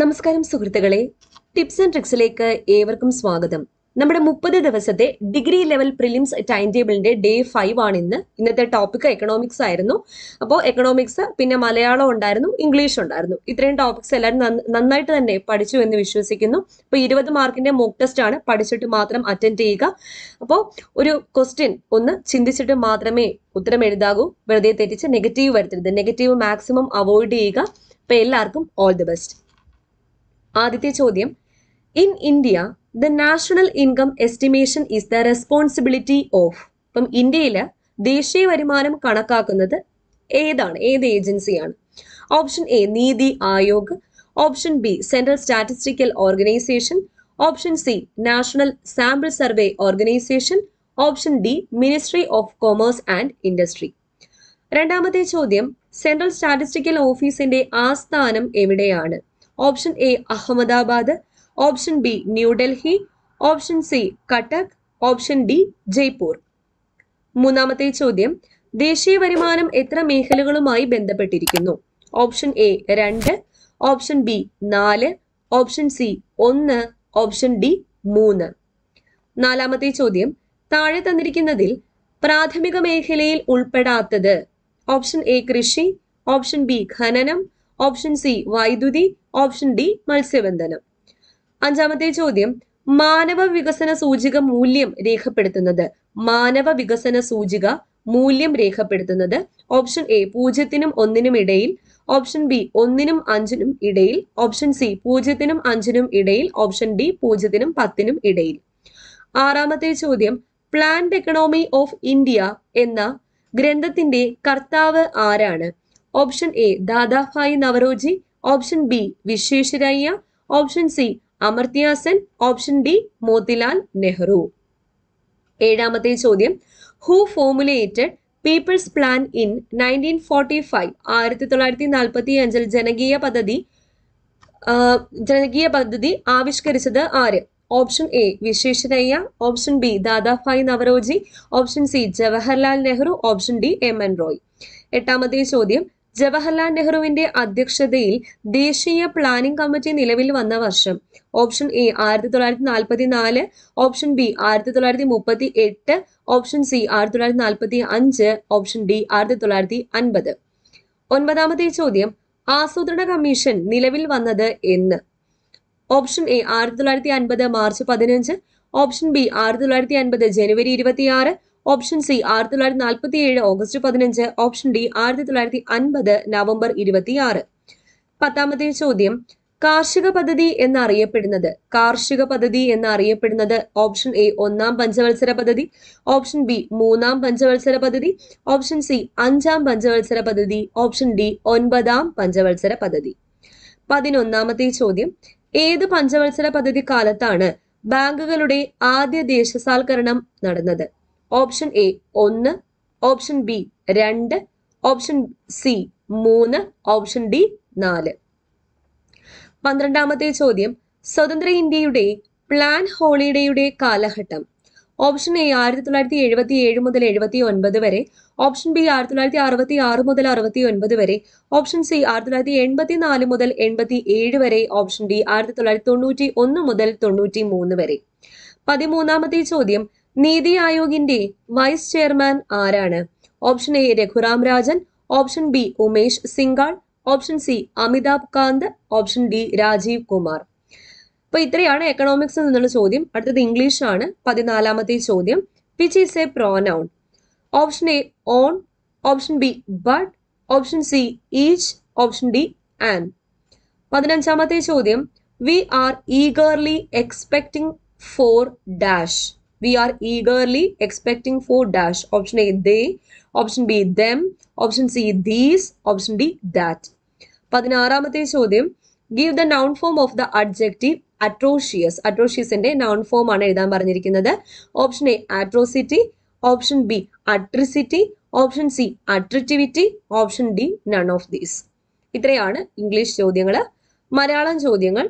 നമസ്കാരം സുഹൃത്തുക്കളെ tips and ട്രിക്സിലേക്ക് ഏവർക്കും സ്വാഗതം നമ്മുടെ മുപ്പത് ദിവസത്തെ ഡിഗ്രി ലെവൽ പ്രിലിംസ് ടൈം ടേബിളിന്റെ ഡേ ഫൈവ് ആണ് ഇന്ന് ഇന്നത്തെ ടോപ്പിക് എക്കണോമിക്സ് ആയിരുന്നു അപ്പോൾ എക്കണോമിക്സ് പിന്നെ മലയാളം ഉണ്ടായിരുന്നു ഇംഗ്ലീഷ് ഉണ്ടായിരുന്നു ഇത്രയും ടോപ്പിക്സ് എല്ലാവരും നന്നായിട്ട് തന്നെ പഠിച്ചു എന്ന് വിശ്വസിക്കുന്നു അപ്പോൾ ഇരുപത് മാർക്കിന്റെ മോക്ക് ടെസ്റ്റ് ആണ് പഠിച്ചിട്ട് മാത്രം അറ്റൻഡ് ചെയ്യുക അപ്പോൾ ഒരു ക്വസ്റ്റ്യൻ ഒന്ന് ചിന്തിച്ചിട്ട് മാത്രമേ ഉത്തരം എഴുതാകൂ വെറുതെ തെറ്റിച്ച് നെഗറ്റീവ് വരുത്തരുത് നെഗറ്റീവ് മാക്സിമം അവോയ്ഡ് ചെയ്യുക അപ്പോൾ എല്ലാവർക്കും ഓൾ ദി ബെസ്റ്റ് ആദ്യത്തെ ചോദ്യം in India the national income estimation is the responsibility of ഇപ്പം ഇന്ത്യയിൽ ദേശീയ വരുമാനം കണക്കാക്കുന്നത് ഏതാണ് ഏത് ഏജൻസിയാണ് option A NITI Aayog option B central statistical organisation option C national sample survey organisation option D ministry of commerce and industry രണ്ടാമത്തെ ചോദ്യം സെൻട്രൽ സ്റ്റാറ്റിസ്റ്റിക്കൽ ഓഫീസിന്റെ ആസ്ഥാനം എവിടെയാണ് option A Ahmedabad option B New Delhi option C Cuttack option D Jaipur മൂന്നാമത്തെ ചോദ്യം ദേശീയ വരുമാനം എത്ര മേഖലകളുമായി ബന്ധപ്പെട്ടിരിക്കുന്നു ഓപ്ഷൻ എ രണ്ട് ഓപ്ഷൻ ബി നാല് ഓപ്ഷൻ സി ഒന്ന് ഓപ്ഷൻ ഡി മൂന്ന് നാലാമത്തെ ചോദ്യം താഴെ തന്നിരിക്കുന്നതിൽ പ്രാഥമിക മേഖലയിൽ ഉൾപ്പെടാത്തത് ഓപ്ഷൻ എ കൃഷി ഓപ്ഷൻ ബി ഖനനം ഓപ്ഷൻ സി വൈദ്യുതി ഓപ്ഷൻ ഡി മത്സ്യബന്ധനം അഞ്ചാമത്തെ ചോദ്യം മാനവ വികസന സൂചിക മൂല്യം രേഖപ്പെടുത്തുന്നത് മാനവ വികസന സൂചിക മൂല്യം രേഖപ്പെടുത്തുന്നത് ഓപ്ഷൻ എ പൂജ്യത്തിനും ഒന്നിനും ഇടയിൽ ഓപ്ഷൻ ബി ഒന്നിനും അഞ്ചിനും ഇടയിൽ ഓപ്ഷൻ സി പൂജ്യത്തിനും അഞ്ചിനും ഇടയിൽ ഓപ്ഷൻ ഡി പൂജ്യത്തിനും പത്തിനും ഇടയിൽ ആറാമത്തെ ചോദ്യം പ്ലാന്റ് എക്കണോമി ഓഫ് ഇന്ത്യ എന്ന ഗ്രന്ഥത്തിന്റെ കർത്താവ് ആരാണ് option A Dadabhai Naoroji option B Visvesvaraya option C Amartya Sen option D Motilal Nehru ഏഴാമത്തെ ചോദ്യം who formulated people's plan in nineteen forty five ആയിരത്തി തൊള്ളായിരത്തി നാൽപ്പത്തി അഞ്ചിൽ ജനകീയ പദ്ധതി ജനകീയ പദ്ധതി ആവിഷ്കരിച്ചത് ആര് option A Visvesvaraya option B Dadabhai Naoroji option C Jawaharlal Nehru option D M N Roy എട്ടാമത്തെ ചോദ്യം ജവഹർലാൽ നെഹ്റുവിന്റെ അധ്യക്ഷതയിൽ ദേശീയ പ്ലാനിംഗ് കമ്മിറ്റി നിലവിൽ വന്ന വർഷം ഓപ്ഷൻ എ ആയിരത്തി തൊള്ളായിരത്തി നാൽപ്പത്തി നാല് ഓപ്ഷൻ ബി ആയിരത്തി തൊള്ളായിരത്തി മുപ്പത്തി എട്ട് ഓപ്ഷൻ സി ആയിരത്തി തൊള്ളായിരത്തി നാൽപ്പത്തി അഞ്ച് ഓപ്ഷൻ ഡി ആയിരത്തി തൊള്ളായിരത്തി അൻപത് ഒൻപതാമത്തെ ചോദ്യം ആസൂത്രണ കമ്മീഷൻ നിലവിൽ വന്നത് എന്ന് ഓപ്ഷൻ എ ആയിരത്തി തൊള്ളായിരത്തി അൻപത് മാർച്ച് പതിനഞ്ച് ഓപ്ഷൻ ബി ആയിരത്തി തൊള്ളായിരത്തി അൻപത് ജനുവരി ഇരുപത്തിയാറ് ഓപ്ഷൻ സി ആയിരത്തി തൊള്ളായിരത്തി നാൽപ്പത്തി ഏഴ് ഓഗസ്റ്റ് പതിനഞ്ച് ഓപ്ഷൻ ഡി ആയിരത്തി തൊള്ളായിരത്തി അൻപത് നവംബർ ആറ് പത്താമത്തെ ചോദ്യം കാർഷിക പദ്ധതി എന്നറിയപ്പെടുന്നത് കാർഷിക പദ്ധതി എന്നറിയപ്പെടുന്നത് ഓപ്ഷൻ എ ഒന്നാം പഞ്ചവത്സര പദ്ധതി ഓപ്ഷൻ ബി മൂന്നാം പഞ്ചവത്സര പദ്ധതി ഓപ്ഷൻ സി അഞ്ചാം പഞ്ചവത്സര പദ്ധതി ഓപ്ഷൻ ഡി ഒൻപതാം പഞ്ചവത്സര പദ്ധതി പതിനൊന്നാമത്തെ ചോദ്യം ഏത് പഞ്ചവത്സര പദ്ധതി കാലത്താണ് ബാങ്കുകളുടെ ആദ്യ ദേശസാൽക്കരണം നടന്നത് ഓപ്ഷൻ എ ഒന്ന് ഓപ്ഷൻ ബി രണ്ട് ഓപ്ഷൻ സി മൂന്ന് ഓപ്ഷൻ ഡി നാല് പന്ത്രണ്ടാമത്തെ ചോദ്യം സ്വതന്ത്ര ഇന്ത്യയുടെ പ്ലാൻ ഹോളിഡേയുടെ കാലഘട്ടം ഓപ്ഷൻ എ ആയിരത്തി തൊള്ളായിരത്തി എഴുപത്തി ഏഴ് മുതൽ എഴുപത്തി ഒൻപത് വരെ ഓപ്ഷൻ ബി ആയിരത്തി തൊള്ളായിരത്തി അറുപത്തി ആറ് മുതൽ അറുപത്തി ഒൻപത് വരെ ഓപ്ഷൻ സി ആയിരത്തി തൊള്ളായിരത്തി എൺപത്തി നാല് മുതൽ എൺപത്തി ഏഴ് വരെ ഓപ്ഷൻ ഡി ആയിരത്തി തൊള്ളായിരത്തി തൊണ്ണൂറ്റി ഒന്ന് മുതൽ തൊണ്ണൂറ്റി മൂന്ന് വരെ പതിമൂന്നാമത്തെ ചോദ്യം നീതി ആയോഗിന്റെ വൈസ് ചെയർമാൻ ആരാണ് option A Raghuram Rajan option B Umesh Singhal option C Amitabh Kant option D Rajiv Kumar അപ്പൊ ഇത്രയാണ് എക്കണോമിക്സിൽ നിന്നുള്ള ചോദ്യം അടുത്തത് ഇംഗ്ലീഷ് ആണ് പതിനാലാമത്തെ ചോദ്യം which is a pronoun option A on option B but option C each option D an പതിനഞ്ചാമത്തെ ചോദ്യം we are eagerly expecting for dash we are eagerly expecting for dash option A they option B them option C these option D that പതിനാറാമത്തെ ചോദ്യം give the noun form of the adjective atrocious അട്രോഷിയസിന്റെ noun form ആണ് എഴുതാൻ പറഞ്ഞിരിക്കുന്നത് option A atrocity option B atricity option C അട്രിറ്റിവിറ്റി option D none of these ഇത്രയാണ് English ചോദ്യങ്ങൾ മലയാളം ചോദ്യങ്ങൾ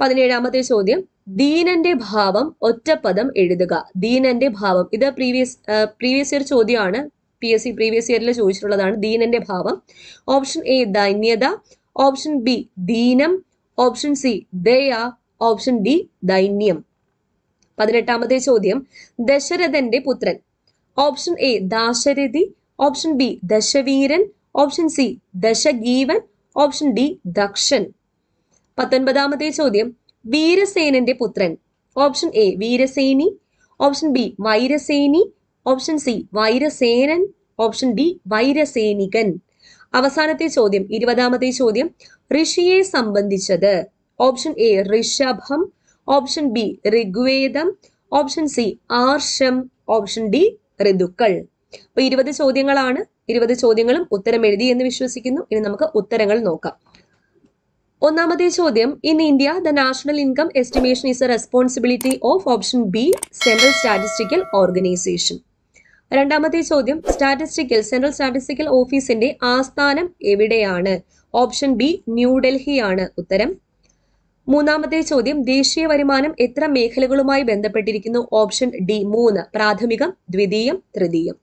പതിനേഴാമത്തെ ചോദ്യം ദീനന്റെ ഭാവം ഒറ്റപ്പദം എഴുതുക ദീനന്റെ ഭാവം ഇത് പ്രീവിയസ് പ്രീവിയസ് ഇയർ ചോദ്യമാണ് പി എസ് സി പ്രീവിയസ് ഇയറിൽ ചോദിച്ചിട്ടുള്ളതാണ് ദീനന്റെ ഭാവം ഓപ്ഷൻ എ ദൈന്യത ഓപ്ഷൻ ബി ദീനം ഓപ്ഷൻ സി ദയ ഓപ്ഷൻ ഡി ദൈന്യം പതിനെട്ടാമത്തെ ചോദ്യം ദശരഥന്റെ പുത്രൻ option A Dasharathi option B ദശവീരൻ ഓപ്ഷൻ സി ദശഗീവൻ ഓപ്ഷൻ ഡി ദക്ഷൻ പത്തൊൻപതാമത്തെ ചോദ്യം വീരസേനന്റെ പുത്രൻ ഓപ്ഷൻ എ വീരസേനി ഓപ്ഷൻ ബി വൈരസേനി ഓപ്ഷൻ സി വൈരസേനൻ ഓപ്ഷൻ ഡി വൈരസേനികൻ അവസാനത്തെ ചോദ്യം ഇരുപതാമത്തെ ചോദ്യം ഋഷിയെ സംബന്ധിച്ചത് ഓപ്ഷൻ എ ഋഷഭം ഓപ്ഷൻ ബി ഋഗ്വേദം ഓപ്ഷൻ സി ആർഷം ഓപ്ഷൻ ഡി ഋതുക്കൾ അപ്പൊ ഇരുപത് ചോദ്യങ്ങളാണ് ഇരുപത് ചോദ്യങ്ങളും ഉത്തരം എഴുതി എന്ന് വിശ്വസിക്കുന്നു ഇനി നമുക്ക് ഉത്തരങ്ങൾ നോക്കാം ഒന്നാമത്തെ ചോദ്യം in India the national income estimation is a responsibility of option B central statistical organisation രണ്ടാമത്തെ ചോദ്യം സ്റ്റാറ്റിസ്റ്റിക്കൽ സെൻട്രൽ സ്റ്റാറ്റിസ്റ്റിക്കൽ ഓഫീസിന്റെ ആസ്ഥാനം എവിടെയാണ് ഓപ്ഷൻ ബി ന്യൂഡൽഹി ആണ് ഉത്തരം മൂന്നാമത്തെ ചോദ്യം ദേശീയ വരുമാനം എത്ര മേഖലകളുമായി ബന്ധപ്പെട്ടിരിക്കുന്നു ഓപ്ഷൻ ഡി മൂന്ന് പ്രാഥമികം ദ്വിതീയം തൃതീയം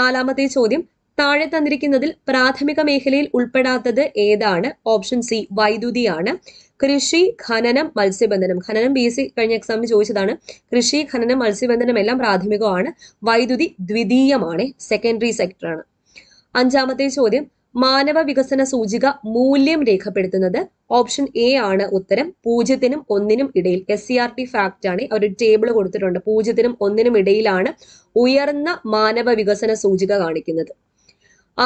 നാലാമത്തെ ചോദ്യം താഴെ തന്നിരിക്കുന്നതിൽ പ്രാഥമിക മേഖലയിൽ ഉൾപ്പെടാത്തത് ഏതാണ് ഓപ്ഷൻ സി വൈദ്യുതിയാണ് കൃഷി ഖനനം മത്സ്യബന്ധനം ഖനനം ബി സി കഴിഞ്ഞ എക്സാമിൽ ചോദിച്ചതാണ് കൃഷി ഖനനം മത്സ്യബന്ധനം എല്ലാം പ്രാഥമികമാണ് വൈദ്യുതി ദ്വിതീയമാണ് സെക്കൻഡറി സെക്ടറാണ് അഞ്ചാമത്തെ ചോദ്യം മാനവ വികസന സൂചിക മൂല്യം രേഖപ്പെടുത്തുന്നത് ഓപ്ഷൻ എ ആണ് ഉത്തരം പൂജ്യത്തിനും ഒന്നിനും ഇടയിൽ S C R T fact ആണ് ഒരു ടേബിൾ കൊടുത്തിട്ടുണ്ട് പൂജ്യത്തിനും ഒന്നിനും ഇടയിലാണ് ഉയർന്ന മാനവ വികസന സൂചിക കാണിക്കുന്നത്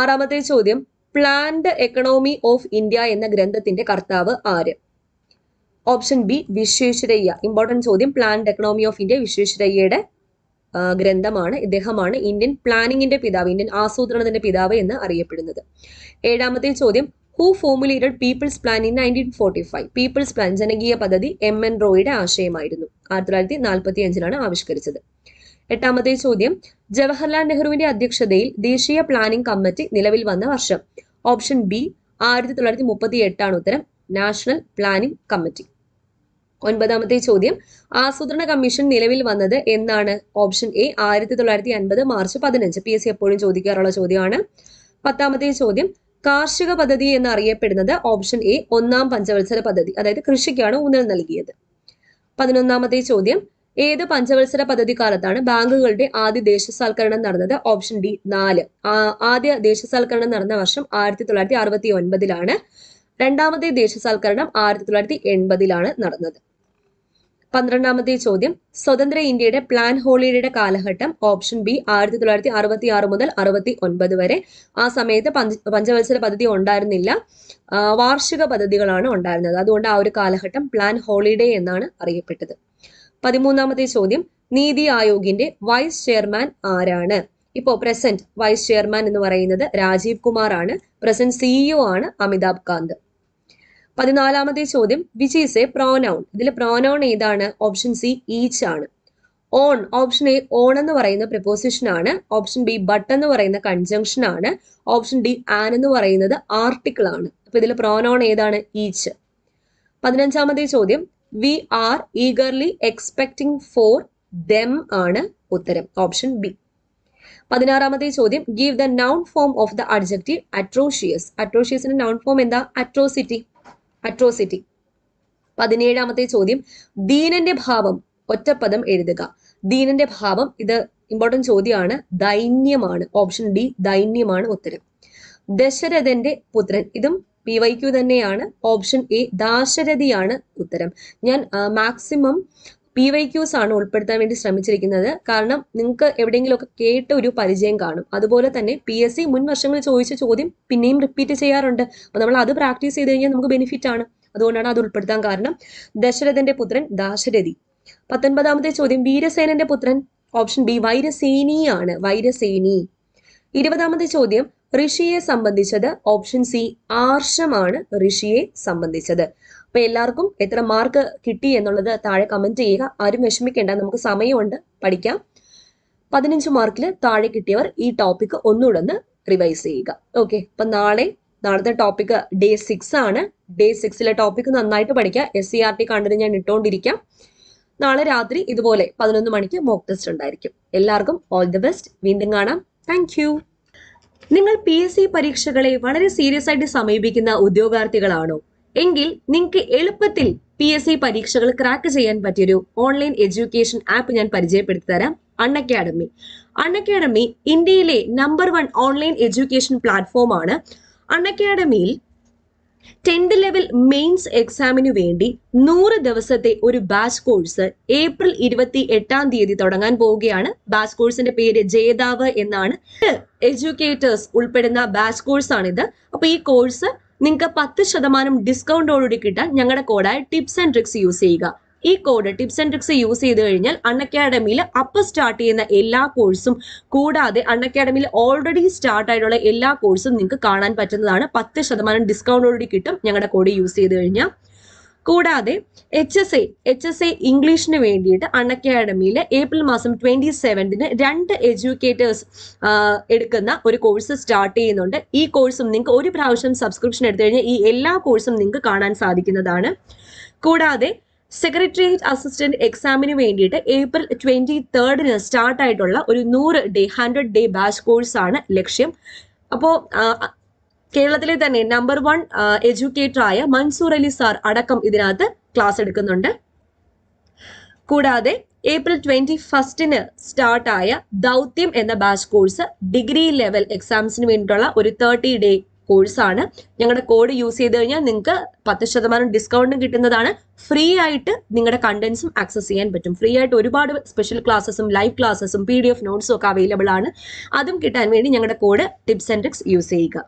ആറാമത്തെ ചോദ്യം പ്ലാൻഡ് എക്കണോമി ഓഫ് ഇന്ത്യ എന്ന ഗ്രന്ഥത്തിന്റെ കർത്താവ് ആര് ഓപ്ഷൻ ബി വിശ്വേശ്വരയ്യ ഇമ്പോർട്ടൻറ്റ് ചോദ്യം പ്ലാൻഡ് എക്കണോമി ഓഫ് ഇന്ത്യ വിശ്വേശ്വരയ്യയുടെ ഗ്രന്ഥമാണ് ഇദ്ദേഹമാണ് ഇന്ത്യൻ പ്ലാനിങ്ങിന്റെ പിതാവ് ഇന്ത്യൻ ആസൂത്രണത്തിന്റെ പിതാവ് എന്ന് അറിയപ്പെടുന്നത് ഏഴാമത്തെ ചോദ്യം who formulated people's plan in nineteen forty five people's plan ജനകീയ പദ്ധതി എം എൻ റോയുടെ ആശയമായിരുന്നു ആയിരത്തി തൊള്ളായിരത്തി നാൽപ്പത്തി അഞ്ചിലാണ് ആവിഷ്കരിച്ചത് എട്ടാമത്തെ ചോദ്യം ജവഹർലാൽ നെഹ്റുവിന്റെ അധ്യക്ഷതയിൽ ദേശീയ പ്ലാനിംഗ് കമ്മിറ്റി നിലവിൽ വന്ന വർഷം ഓപ്ഷൻ ബി ആയിരത്തി തൊള്ളായിരത്തി മുപ്പത്തി എട്ടാണ് ഉത്തരം നാഷണൽ പ്ലാനിംഗ് കമ്മിറ്റി ഒൻപതാമത്തെ ചോദ്യം ആസൂത്രണ കമ്മീഷൻ നിലവിൽ വന്നത് എന്നാണ് ഓപ്ഷൻ എ ആയിരത്തി തൊള്ളായിരത്തി അൻപത് മാർച്ച് പതിനഞ്ച് പി എസ് സി എപ്പോഴും ചോദിക്കാറുള്ള ചോദ്യമാണ് പത്താമത്തെ ചോദ്യം കാർഷിക പദ്ധതി എന്നറിയപ്പെടുന്നത് ഓപ്ഷൻ എ ഒന്നാം പഞ്ചവത്സര പദ്ധതി അതായത് കൃഷിക്കാണ് ഊന്നൽ നൽകിയത് പതിനൊന്നാമത്തെ ചോദ്യം ഏത് പഞ്ചവത്സര പദ്ധതി കാലത്താണ് ബാങ്കുകളുടെ ആദ്യ ദേശസാൽക്കരണം നടന്നത് ഓപ്ഷൻ ഡി നാല് ആദ്യ ദേശസാൽക്കരണം നടന്ന വർഷം ആയിരത്തി തൊള്ളായിരത്തി അറുപത്തി ഒൻപതിലാണ് രണ്ടാമത്തെ ദേശസാൽക്കരണം ആയിരത്തി തൊള്ളായിരത്തി എൺപതിലാണ് നടന്നത് പന്ത്രണ്ടാമത്തെ ചോദ്യം സ്വതന്ത്ര ഇന്ത്യയുടെ പ്ലാൻ ഹോളിഡേയുടെ കാലഘട്ടം ഓപ്ഷൻ ബി ആയിരത്തി തൊള്ളായിരത്തി അറുപത്തി ആറ് മുതൽ അറുപത്തി ഒൻപത് വരെ ആ സമയത്ത് പഞ്ചവത്സര പദ്ധതി ഉണ്ടായിരുന്നില്ല വാർഷിക പദ്ധതികളാണ് ഉണ്ടായിരുന്നത് അതുകൊണ്ട് ആ ഒരു കാലഘട്ടം പ്ലാൻ ഹോളിഡേ എന്നാണ് അറിയപ്പെട്ടത് പതിമൂന്നാമത്തെ ചോദ്യം നീതി ആയോഗിന്റെ വൈസ് ചെയർമാൻ ആരാണ് ഇപ്പോ പ്രസന്റ് വൈസ് ചെയർമാൻ എന്ന് പറയുന്നത് രാജീവ് കുമാർ ആണ് പ്രസന്റ് സിഇഒ ആണ് അമിതാഭ് കാന്ത് പതിനാലാമത്തെ ചോദ്യം വിച്ച് ഈസ് എ പ്രോനൗൺ ഇതിൽ പ്രോനൗൺ ഏതാണ് ഓപ്ഷൻ സി ഈച്ച് ആണ് ഓൺ ഓപ്ഷൻ എ ഓൺ എന്ന് പറയുന്ന പ്രിപ്പോസിഷൻ ആണ് ഓപ്ഷൻ ബി ബട്ട് എന്ന് പറയുന്ന കൺജങ്ഷൻ ആണ് ഓപ്ഷൻ ഡി ആൻ എന്ന് പറയുന്നത് ആർട്ടിക്കിൾ ആണ് അപ്പൊ ഇതിൽ പ്രോനോൺ ഏതാണ് ഈച്ച് പതിനഞ്ചാമത്തെ ചോദ്യം we are eagerly expecting for them ആണ് ഉത്തരം ഓപ്ഷൻ ബി പതിനാറാമത്തെ ചോദ്യം give the noun form of the adjective atrocious അട്രോഷിയസിന്റെ നൗൺ ഫോം എന്താ അട്രോസിറ്റി അട്രോസിറ്റി പതിനേഴാമത്തെ ചോദ്യം ദീനന്റെ ഭാവം ഒറ്റപ്പദം എഴുതുക ദീനന്റെ ഭാവം ഇത് ഇമ്പോർട്ടൻറ്റ് ചോദ്യമാണ് ദൈന്യമാണ് ഓപ്ഷൻ ഡി ദൈന്യമാണ് ഉത്തരം ദശരഥന്റെ പുത്രൻ ഇതും പി വൈ ക്യു തന്നെയാണ് ഓപ്ഷൻ എ ദാശരഥിയാണ് ഉത്തരം ഞാൻ മാക്സിമം പി വൈ ക്യൂസ് ആണ് ഉൾപ്പെടുത്താൻ വേണ്ടി ശ്രമിച്ചിരിക്കുന്നത് കാരണം നിങ്ങൾക്ക് എവിടെയെങ്കിലുമൊക്കെ കേട്ട ഒരു പരിചയം കാണും അതുപോലെ തന്നെ പി എസ് സി മുൻ വർഷങ്ങളിൽ ചോദിച്ച ചോദ്യം പിന്നെയും റിപ്പീറ്റ് ചെയ്യാറുണ്ട് അപ്പോൾ നമ്മൾ അത് പ്രാക്ടീസ് ചെയ്ത് കഴിഞ്ഞാൽ നമുക്ക് ബെനിഫിറ്റ് ആണ് അതുകൊണ്ടാണ് അത് ഉൾപ്പെടുത്താൻ കാരണം ദശരഥന്റെ പുത്രൻ ദാശരഥി പത്തൊൻപതാമത്തെ ചോദ്യം വീരസേനന്റെ പുത്രൻ ഓപ്ഷൻ ബി വൈരസേനിയാണ് വൈരസേനി ഇരുപതാമത്തെ ചോദ്യം ഋഷിയെ സംബന്ധിച്ചത് ഓപ്ഷൻ സി ആർഷമാണ് ഋഷിയെ സംബന്ധിച്ചത് അപ്പൊ എല്ലാവർക്കും എത്ര മാർക്ക് കിട്ടി എന്നുള്ളത് താഴെ കമന്റ് ചെയ്യുക ആരും വിഷമിക്കേണ്ട നമുക്ക് സമയമുണ്ട് പഠിക്കാം പതിനഞ്ച് മാർക്കിൽ താഴെ കിട്ടിയവർ ഈ ടോപ്പിക് ഒന്നുകൂടെ ഒന്ന് റിവൈസ് ചെയ്യുക ഓക്കെ അപ്പൊ നാളെ നാളത്തെ ടോപ്പിക് ഡേ സിക്സ് ആണ് ഡേ സിക്സിലെ ടോപ്പിക് നന്നായിട്ട് പഠിക്കുക എസ് സി ആർ ടി കണ്ടിട്ട് ഞാൻ ഇട്ടുകൊണ്ടിരിക്കാം നാളെ രാത്രി ഇതുപോലെ പതിനൊന്ന് മണിക്ക് മോക്ക് ടെസ്റ്റ് ഉണ്ടായിരിക്കും എല്ലാവർക്കും ഓൾ ദി ബെസ്റ്റ് വീണ്ടും കാണാം താങ്ക് നിങ്ങൾ പി എസ് സി പരീക്ഷകളെ വളരെ സീരിയസ് ആയിട്ട് സമീപിക്കുന്ന ഉദ്യോഗാർത്ഥികളാണോ എങ്കിൽ നിങ്ങൾക്ക് എളുപ്പത്തിൽ പി എസ് സി പരീക്ഷകൾ ക്രാക്ക് ചെയ്യാൻ പറ്റിയൊരു ഓൺലൈൻ എഡ്യൂക്കേഷൻ ആപ്പ് ഞാൻ പരിചയപ്പെടുത്തി തരാം അൺ അക്കാഡമി അൺ അക്കാഡമി ഇന്ത്യയിലെ നമ്പർ വൺ ഓൺലൈൻ എഡ്യൂക്കേഷൻ പ്ലാറ്റ്ഫോമാണ് അൺ അക്കാഡമിയിൽ ടെൻത് ലെവൽ മെയിൻസ് എക്സാമിനു വേണ്ടി നൂറ് ദിവസത്തെ ഒരു ബാച്ച് കോഴ്സ് ഏപ്രിൽ ഇരുപത്തി എട്ടാം തീയതി തുടങ്ങാൻ പോവുകയാണ് ബാച്ച് കോഴ്സിന്റെ പേര് ജേതാവ് എന്നാണ് എഡ്യൂക്കേറ്റേഴ്സ് ഉൾപ്പെടുന്ന ബാച്ച് കോഴ്സാണിത് അപ്പോൾ ഈ കോഴ്സ് നിങ്ങൾക്ക് പത്ത് ശതമാനം ഡിസ്കൗണ്ടോടുകൂടി കിട്ടാൻ ഞങ്ങളുടെ കോഡായ ടിപ്സ് ആൻഡ് ട്രിക്സ് യൂസ് ചെയ്യുക ഈ code tips and tricks use ചെയ്ത് കഴിഞ്ഞാൽ അൺ അക്കാഡമിയിൽ അപ്പ് സ്റ്റാർട്ട് ചെയ്യുന്ന എല്ലാ കോഴ്സും കൂടാതെ അൺ അക്കാഡമിയിൽ ഓൾറെഡി സ്റ്റാർട്ട് ആയിട്ടുള്ള എല്ലാ കോഴ്സും നിങ്ങൾക്ക് കാണാൻ പറ്റുന്നതാണ് പത്ത് ശതമാനം ഡിസ്കൗണ്ടോടുകൂടി കിട്ടും ഞങ്ങളുടെ കോഡ് യൂസ് ചെയ്ത് കഴിഞ്ഞാൽ കൂടാതെ H S A H S A ഇംഗ്ലീഷിന് വേണ്ടിയിട്ട് അൺഅക്കാഡമിയിൽ ഏപ്രിൽ മാസം ട്വൻറ്റി സെവൻത്തിന് രണ്ട് എഡ്യൂക്കേറ്റേഴ്സ് എടുക്കുന്ന ഒരു കോഴ്സ് സ്റ്റാർട്ട് ചെയ്യുന്നുണ്ട് ഈ കോഴ്സും നിങ്ങൾക്ക് ഒരു പ്രാവശ്യം സബ്സ്ക്രിപ്ഷൻ എടുത്തു കഴിഞ്ഞാൽ ഈ എല്ലാ കോഴ്സും നിങ്ങൾക്ക് കാണാൻ സാധിക്കുന്നതാണ് കൂടാതെ സെക്രട്ടേറിയറ്റ് അസിസ്റ്റന്റ് എക്സാമിന് വേണ്ടിയിട്ട് ഏപ്രിൽ ട്വന്റി തേർഡിന് സ്റ്റാർട്ടായിട്ടുള്ള ഒരു നൂറ് ഡേ ഹൺഡ്രഡ് ഡേ ബാച്ച് കോഴ്സാണ് ലക്ഷ്യം അപ്പോൾ കേരളത്തിലെ തന്നെ നമ്പർ വൺ എഡ്യൂക്കേറ്ററായ മൻസൂർ അലി സാർ അടക്കം ഇതിനകത്ത് ക്ലാസ് എടുക്കുന്നുണ്ട് കൂടാതെ ഏപ്രിൽ ട്വന്റി ഫസ്റ്റിന് സ്റ്റാർട്ടായ ദൗത്യം എന്ന ബാച്ച് കോഴ്സ് ഡിഗ്രി ലെവൽ എക്സാംസിന് വേണ്ടിയിട്ടുള്ള ഒരു തേർട്ടി ഡേ കോഴ്സാണ് ഞങ്ങളുടെ കോഡ് യൂസ് ചെയ്ത് കഴിഞ്ഞാൽ നിങ്ങൾക്ക് പത്ത് ശതമാനം ഡിസ്കൗണ്ടും കിട്ടുന്നതാണ് ഫ്രീ ആയിട്ട് നിങ്ങളുടെ കണ്ടന്റ്സും ആക്സസ് ചെയ്യാൻ പറ്റും ഫ്രീ ആയിട്ട് ഒരുപാട് സ്പെഷ്യൽ ക്ലാസ്സസും ലൈവ് ക്ലാസ്സസും പി ഡി എഫ് നോട്ട്സും ഒക്കെ അവൈലബിൾ ആണ് അതും കിട്ടാൻ വേണ്ടി ഞങ്ങളുടെ code tips and tricks use ചെയ്യുക